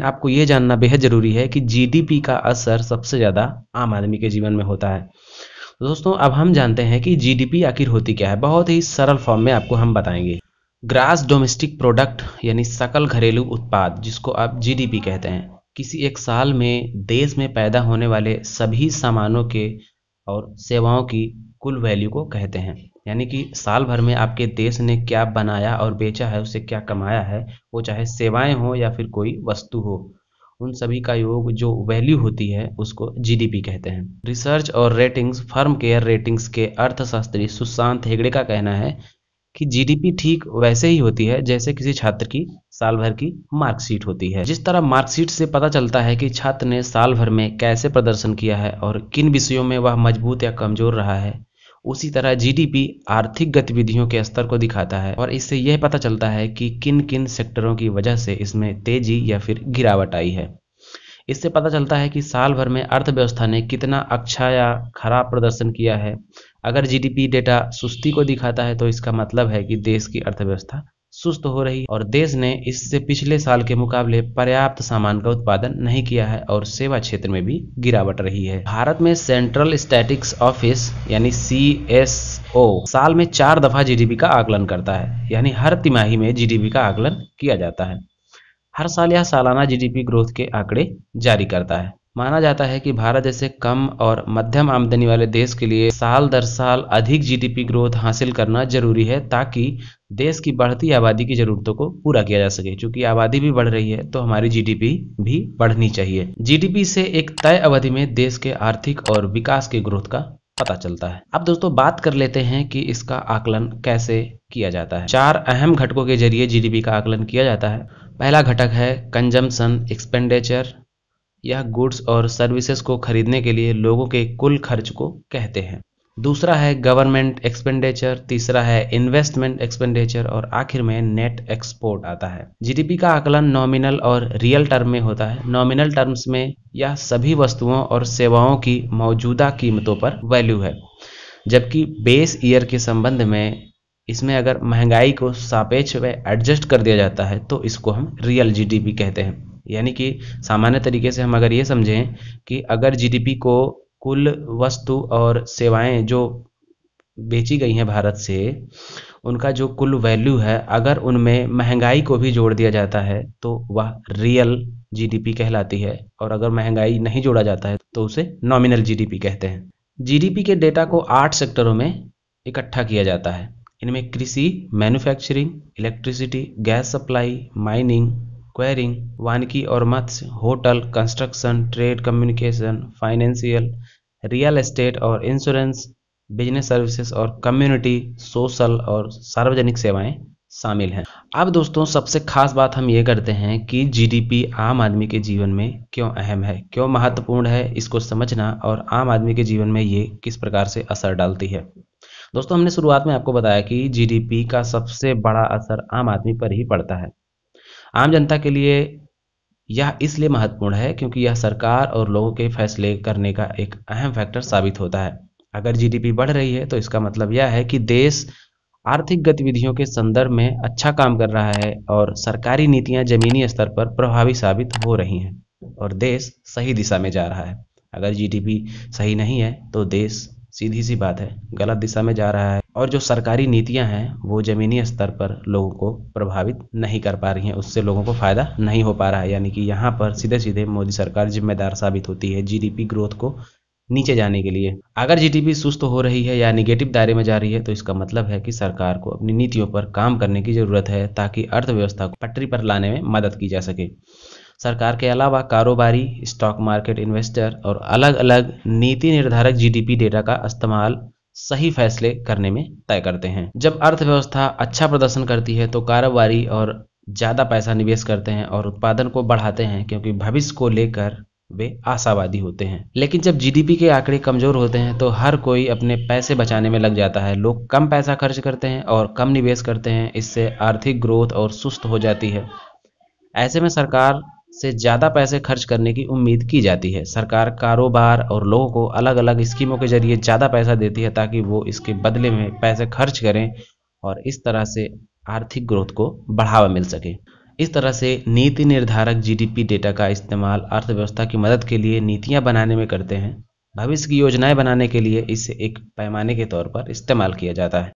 आपको ये जानना बेहद ज़रूरी है कि जीडीपी का असर सबसे ज़्यादा आम आदमी के जीवन में होता है तो दोस्तों अब हम जानते हैं कि जीडीपी आखिर होती क्या है बहुत ही सरल फॉर्म में आपको हम बताएंगे ग्रास डोमेस्टिक प्रोडक्ट यानी सकल घरेलू उत्पाद जिसको आप जीडीपी कहते हैं किसी एक साल में देश में पैदा होने वाले सभी सामानों के और सेवाओं की कुल वैल्यू को कहते हैं यानी कि साल भर में आपके देश ने क्या बनाया और बेचा है उसे क्या कमाया है वो चाहे सेवाएं हो या फिर कोई वस्तु हो उन सभी का योग जो वैल्यू होती है उसको जीडीपी कहते हैं रिसर्च और रेटिंग्स फर्म केयर रेटिंग्स के अर्थशास्त्री सुशांत हेगड़े का कहना है कि जीडीपी ठीक वैसे ही होती है जैसे किसी छात्र की साल भर की मार्कशीट होती है जिस तरह मार्कशीट से पता चलता है कि छात्र ने साल भर में कैसे प्रदर्शन किया है और किन विषयों में वह मजबूत या कमजोर रहा है उसी तरह जीडीपी आर्थिक गतिविधियों के स्तर को दिखाता है और इससे यह पता चलता है कि किन किन सेक्टरों की वजह से इसमें तेजी या फिर गिरावट आई है इससे पता चलता है कि साल भर में अर्थव्यवस्था ने कितना अच्छा या खराब प्रदर्शन किया है अगर जीडीपी डेटा सुस्ती को दिखाता है तो इसका मतलब है कि देश की अर्थव्यवस्था सुस्त हो रही और देश ने इससे पिछले साल के मुकाबले पर्याप्त सामान का उत्पादन नहीं किया है और सेवा क्षेत्र में भी गिरावट रही है भारत में सेंट्रल स्टैटिक्स ऑफिस यानी सी एस ओ साल में चार दफा जीडीपी का आकलन करता है यानी हर तिमाही में जीडीपी का आकलन किया जाता है हर साल यह सालाना जीडीपी ग्रोथ के आंकड़े जारी करता है माना जाता है कि भारत जैसे कम और मध्यम आमदनी वाले देश के लिए साल दर साल अधिक जीडीपी ग्रोथ हासिल करना जरूरी है ताकि देश की बढ़ती आबादी की जरूरतों को पूरा किया जा सके क्योंकि आबादी भी बढ़ रही है तो हमारी जीडीपी भी बढ़नी चाहिए जीडीपी से एक तय अवधि में देश के आर्थिक और विकास के ग्रोथ का पता चलता है अब दोस्तों बात कर लेते हैं कि इसका आकलन कैसे किया जाता है चार अहम घटकों के जरिए जीडीपी का आकलन किया जाता है पहला घटक है कंजम्पशन एक्सपेंडिचर यह गुड्स और सर्विसेज को खरीदने के लिए लोगों के कुल खर्च को कहते हैं दूसरा है गवर्नमेंट एक्सपेंडिचर तीसरा है इन्वेस्टमेंट एक्सपेंडिचर और आखिर में नेट एक्सपोर्ट आता है जीडीपी का आकलन नॉमिनल और रियल टर्म में होता है नॉमिनल टर्म्स में यह सभी वस्तुओं और सेवाओं की मौजूदा कीमतों पर वैल्यू है जबकि बेस ईयर के संबंध में इसमें अगर महंगाई को सापेक्ष व एडजस्ट कर दिया जाता है तो इसको हम रियल जीडीपी कहते हैं यानी कि सामान्य तरीके से हम अगर ये समझें कि अगर जीडीपी को कुल वस्तु और सेवाएं जो बेची गई हैं भारत से उनका जो कुल वैल्यू है अगर उनमें महंगाई को भी जोड़ दिया जाता है तो वह रियल जीडीपी कहलाती है और अगर महंगाई नहीं जोड़ा जाता है तो उसे नॉमिनल जीडीपी कहते हैं जीडीपी के डेटा को आठ सेक्टरों में इकट्ठा किया जाता है इनमें कृषि manufacturing electricity gas supply mining quarrying वानिकी और मत्स्य hotel construction trade communication financial real estate और इंश्योरेंस बिजनेस सर्विसेज और कम्युनिटी सोशल और सार्वजनिक सेवाएं शामिल हैं अब दोस्तों सबसे खास बात हम ये करते हैं कि जीडीपी आम आदमी के जीवन में क्यों अहम है क्यों महत्वपूर्ण है इसको समझना और आम आदमी के जीवन में ये किस प्रकार से असर डालती है दोस्तों हमने शुरुआत में आपको बताया कि जीडीपी का सबसे बड़ा असर आम आदमी पर ही पड़ता है आम जनता के लिए यह इसलिए महत्वपूर्ण है क्योंकि यह सरकार और लोगों के फैसले करने का एक अहम फैक्टर साबित होता है अगर जीडीपी बढ़ रही है तो इसका मतलब यह है कि देश आर्थिक गतिविधियों के संदर्भ में अच्छा काम कर रहा है और सरकारी नीतियां जमीनी स्तर पर प्रभावी साबित हो रही हैं और देश सही दिशा में जा रहा है अगर जीडीपी सही नहीं है तो देश सीधी सी बात है गलत दिशा में जा रहा है और जो सरकारी नीतियां हैं वो ज़मीनी स्तर पर लोगों को प्रभावित नहीं कर पा रही हैं उससे लोगों को फ़ायदा नहीं हो पा रहा है यानी कि यहाँ पर सीधे सीधे मोदी सरकार जिम्मेदार साबित होती है जीडीपी ग्रोथ को नीचे जाने के लिए अगर जीडीपी सुस्त हो रही है या निगेटिव दायरे में जा रही है तो इसका मतलब है कि सरकार को अपनी नीतियों पर काम करने की ज़रूरत है ताकि अर्थव्यवस्था को पटरी पर लाने में मदद की जा सके सरकार के अलावा कारोबारी स्टॉक मार्केट इन्वेस्टर और अलग अलग नीति निर्धारक जीडीपी डेटा का इस्तेमाल सही फैसले करने में तय करते हैं जब अर्थव्यवस्था अच्छा प्रदर्शन करती है तो कारोबारी और ज़्यादा पैसा निवेश करते हैं और उत्पादन को बढ़ाते हैं क्योंकि भविष्य को लेकर वे आशावादी होते हैं लेकिन जब जीडीपी के आंकड़े कमजोर होते हैं तो हर कोई अपने पैसे बचाने में लग जाता है लोग कम पैसा खर्च करते हैं और कम निवेश करते हैं इससे आर्थिक ग्रोथ और सुस्त हो जाती है ऐसे में सरकार से ज़्यादा पैसे खर्च करने की उम्मीद की जाती है सरकार कारोबार और लोगों को अलग अलग स्कीमों के जरिए ज़्यादा पैसा देती है ताकि वो इसके बदले में पैसे खर्च करें और इस तरह से आर्थिक ग्रोथ को बढ़ावा मिल सके इस तरह से नीति निर्धारक जीडीपी डेटा का इस्तेमाल अर्थव्यवस्था की मदद के लिए नीतियां बनाने में करते हैं भविष्य की योजनाएं बनाने के लिए इसे एक पैमाने के तौर पर इस्तेमाल किया जाता है